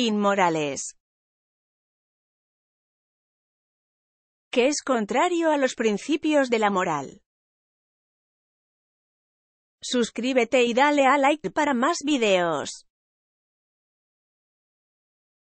inmorales. Que es contrario a los principios de la moral. Suscríbete y dale a like para más videos.